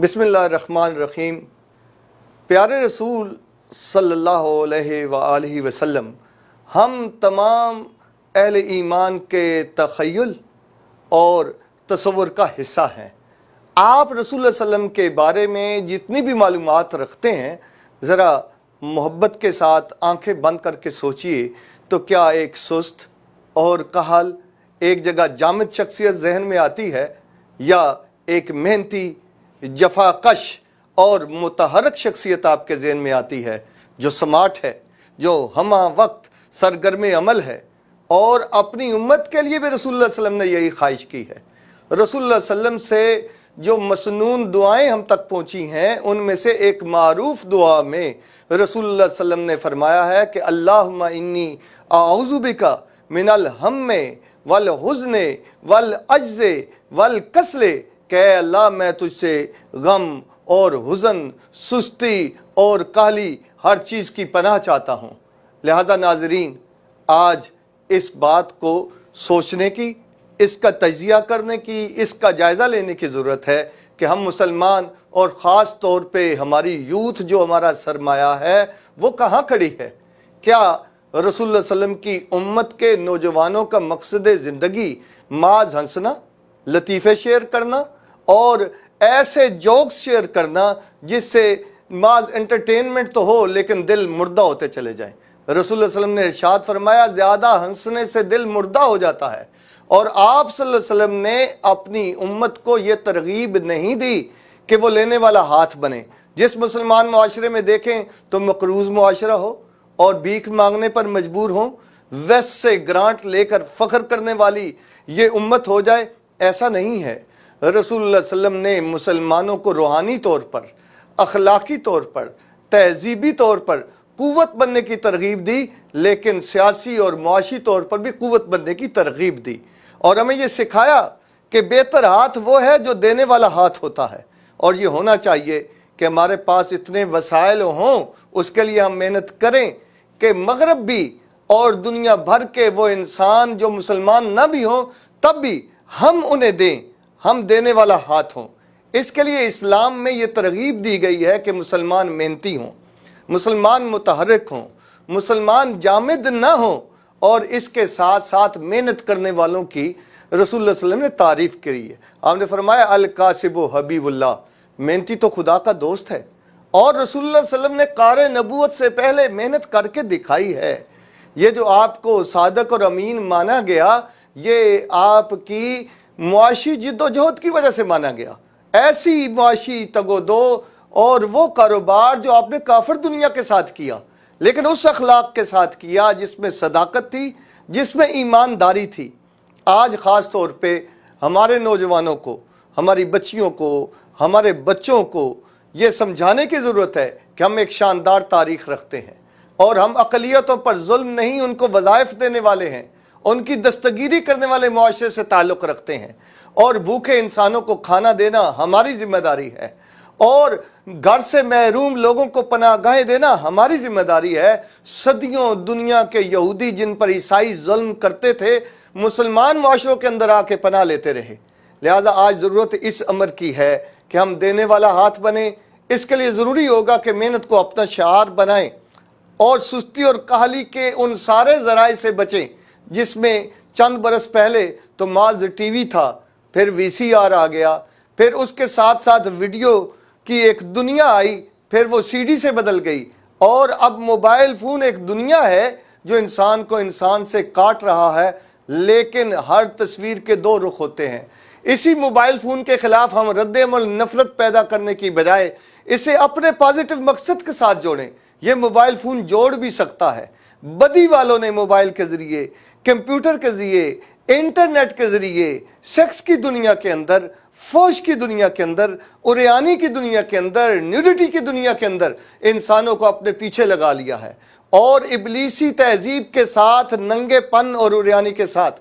बिसमीम प्यारे रसूल सल्लल्लाहु अलैहि वसल्लम हम तमाम अहल ईमान के तखयल और तस्वुर का हिस्सा हैं आप रसूल वसम के बारे में जितनी भी मालूम रखते हैं ज़रा मोहब्बत के साथ आंखें बंद करके सोचिए तो क्या एक सुस्त और कहल एक जगह जामद शख्सियत जहन में आती है या एक मेहनती जफाकश और मतहरक शख्सियत आपके जेन में आती है जो स्मार्ट है जो हम वक्त सरगर्म अमल है और अपनी उम्मत के लिए भी रसूल वसम ने यही ख्वाहिश की है रसूल वसम से जो मसनून दुआएं हम तक पहुंची हैं उनमें से एक मरूफ दुआ में रसूल वसम ने फरमाया है कि अल्लाह इन्नी आउज़ुबिका मिनल हम में वल हुज़न वल अज्ज़ वल कसले कह अल्लाह मैं तुझसे गम और हुजन सुस्ती और काली हर चीज़ की पनाह चाहता हूँ लिहाजा नाजरीन आज इस बात को सोचने की इसका तजिया करने की इसका जायज़ा लेने की ज़रूरत है कि हम मुसलमान और ख़ास तौर पे हमारी यूथ जो हमारा सरमाया है वो कहाँ खड़ी है क्या रसूल वसम की उम्मत के नौजवानों का मकसद ज़िंदगी माज हंसना लतीफ़े शेयर करना और ऐसे जोक्स शेयर करना जिससे माज एंटरटेनमेंट तो हो लेकिन दिल मुर्दा होते चले जाए रसूल वसलम ने इर्शाद फरमाया ज़्यादा हंसने से दिल मुर्दा हो जाता है और आप वसल्लम ने अपनी उम्मत को ये तरगीब नहीं दी कि वो लेने वाला हाथ बने जिस मुसलमान माशरे में देखें तो मकरूज़ माशरा हो और भीख मांगने पर मजबूर हो वैस से ग्रांट लेकर फ़ख्र करने वाली ये उम्मत हो जाए ऐसा नहीं है रसूल वसम ने मुसलमानों को रूहानी तौर पर अखलाकी तौर पर तहजीबी तौर पर क़वत बनने की तरगीब दी लेकिन सियासी और मुआशी तौर पर भी क़वत बनने की तरगीब दी और हमें यह सिखाया कि बेहतर हाथ वो है जो देने वाला हाथ होता है और ये होना चाहिए कि हमारे पास इतने वसायल हों उसके लिए हम मेहनत करें कि मगरब भी और दुनिया भर के वो इंसान जो मुसलमान ना भी हों तब भी हम उन्हें दें हम देने वाला हाथ हों इसके लिए इस्लाम में ये तरगीब दी गई है कि मुसलमान मेहनती हों मुसलमान मुतहरक हों मुसलमान जामद ना हों और इसके साथ साथ मेहनत करने वालों की रसूल वसलम ने तारीफ़ करी है आपने फरमाया अलकासिब हबीबुल्ला मेहनती तो खुदा का दोस्त है और रसूल वसलम ने कार नबूत से पहले मेहनत करके दिखाई है ये जो आपको सादक और अमीन माना गया ये आपकी मुआशी जिदोजहद की वजह से माना गया ऐसी मुआशी तगोदो और वो कारोबार जो आपने काफिर दुनिया के साथ किया लेकिन उस अखलाक के साथ किया जिसमें सदाकत थी जिसमें ईमानदारी थी आज ख़ास तौर पर हमारे नौजवानों को हमारी बच्चियों को हमारे बच्चों को ये समझाने की ज़रूरत है कि हम एक शानदार तारीख रखते हैं और हम अकलीतों पर जुल्म नहीं उनको वज़ाइफ देने वाले हैं उनकी दस्तगीरी करने वाले मुआरे से ताल्लुक़ रखते हैं और भूखे इंसानों को खाना देना हमारी जिम्मेदारी है और घर से महरूम लोगों को पनागाहें देना हमारी जिम्मेदारी है सदियों दुनिया के यहूदी जिन पर ईसाई जुल्म करते थे मुसलमान माशरों के अंदर आके पना लेते रहे लिहाजा आज ज़रूरत इस अमर की है कि हम देने वाला हाथ बने इसके लिए ज़रूरी होगा कि मेहनत को अपना शहार बनाएं और सुस्ती और काहली के उन सारे ज़राए से बचें जिसमें चंद बरस पहले तो माज टीवी था फिर वीसीआर आ गया फिर उसके साथ साथ वीडियो की एक दुनिया आई फिर वो सीडी से बदल गई और अब मोबाइल फ़ोन एक दुनिया है जो इंसान को इंसान से काट रहा है लेकिन हर तस्वीर के दो रुख होते हैं इसी मोबाइल फ़ोन के ख़िलाफ़ हम रद्दमल नफरत पैदा करने की बजाय इसे अपने पॉजिटिव मकसद के साथ जोड़ें यह मोबाइल फ़ोन जोड़ भी सकता है बदी वालों ने मोबाइल के ज़रिए कंप्यूटर के ज़रिए इंटरनेट के ज़रिए सेक्स की दुनिया के अंदर फौज की दुनिया के अंदर उरियानी की दुनिया के अंदर न्यूडिटी की दुनिया के अंदर इंसानों को अपने पीछे लगा लिया है और इबलीसी तहजीब के साथ नंगे पन और उरियानी के साथ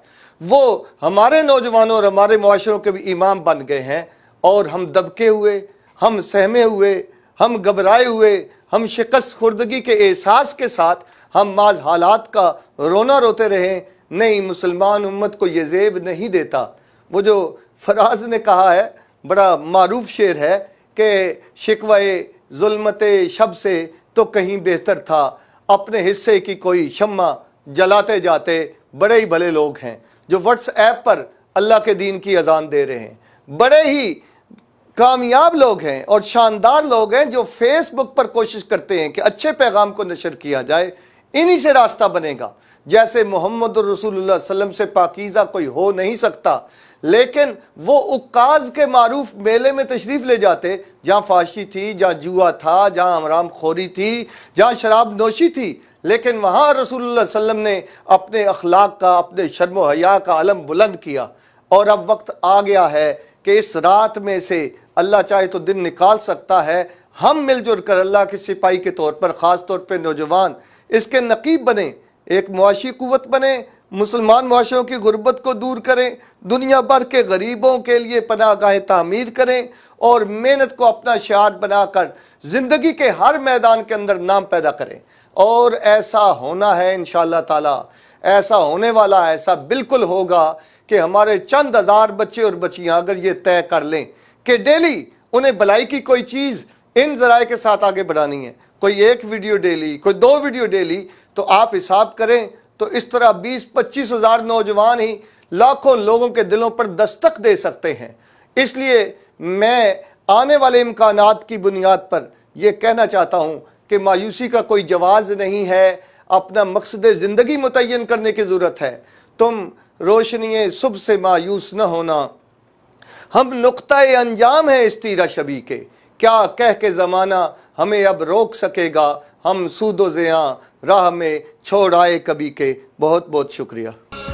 वो हमारे नौजवानों और हमारे माशरों के भी इमाम बन गए हैं और हम दबके हुए हम सहमे हुए हम घबराए हुए हम शिकस्त खुर्दगी के एहसास के साथ हम माज हालात का रोना रोते रहें नहीं मुसलमान उम्मत को ये जेब नहीं देता वो जो फराज ने कहा है बड़ा मरूफ शेर है कि शिकवाए जुलमत शब से तो कहीं बेहतर था अपने हिस्से की कोई शम्मा जलाते जाते बड़े ही भले लोग हैं जो व्हाट्सएप पर अल्लाह के दीन की अजान दे रहे हैं बड़े ही कामयाब लोग हैं और शानदार लोग हैं जो फेसबुक पर कोशिश करते हैं कि अच्छे पैगाम को नशर किया जाए इन्हीं से रास्ता बनेगा जैसे मोहम्मद रसूलुल्लाह से पाकिज़ा कोई हो नहीं सकता लेकिन वो उकाज के मरूफ मेले में तशरीफ़ ले जाते जहाँ फाशी थी जहाँ जुआ था जहाँ आराम खोरी थी जहाँ शराब नोशी थी लेकिन वहाँ रसूलुल्लाह सल्लम ने अपने अखलाक का अपने शर्म हया का आलम बुलंद किया और अब वक्त आ गया है कि इस रात में से अल्लाह चाहे तो दिन निकाल सकता है हम मिलजुल कर अल्लाह के सिपाही के तौर पर ख़ास तौर पर नौजवान इसके नकीब बने एक मुआशी कुत बने मुसलमान मुआशरों की गुर्बत को दूर करें दुनिया भर के गरीबों के लिए पना गाहें तमीर करें और मेहनत को अपना शार बनाकर ज़िंदगी के हर मैदान के अंदर नाम पैदा करें और ऐसा होना है इन ताला ऐसा होने वाला है ऐसा बिल्कुल होगा कि हमारे चंद हज़ार बच्चे और बच्चियाँ अगर ये तय कर लें कि डेली उन्हें भलाई की कोई चीज़ इन ज़राए के साथ आगे बढ़ानी है कोई एक वीडियो डेली कोई दो वीडियो डेली तो आप हिसाब करें तो इस तरह बीस पच्चीस हज़ार नौजवान ही लाखों लोगों के दिलों पर दस्तक दे सकते हैं इसलिए मैं आने वाले इम्कान की बुनियाद पर यह कहना चाहता हूँ कि मायूसी का कोई जवाज़ नहीं है अपना मकसद ज़िंदगी मुतन करने की ज़रूरत है तुम रोशनी सुबह से मायूस न होना हम नुकता अंजाम है इस तीरा शबी के क्या कह के ज़माना हमें अब रोक सकेगा हम सूदो जया राह में छोड़ आए कभी के बहुत बहुत शुक्रिया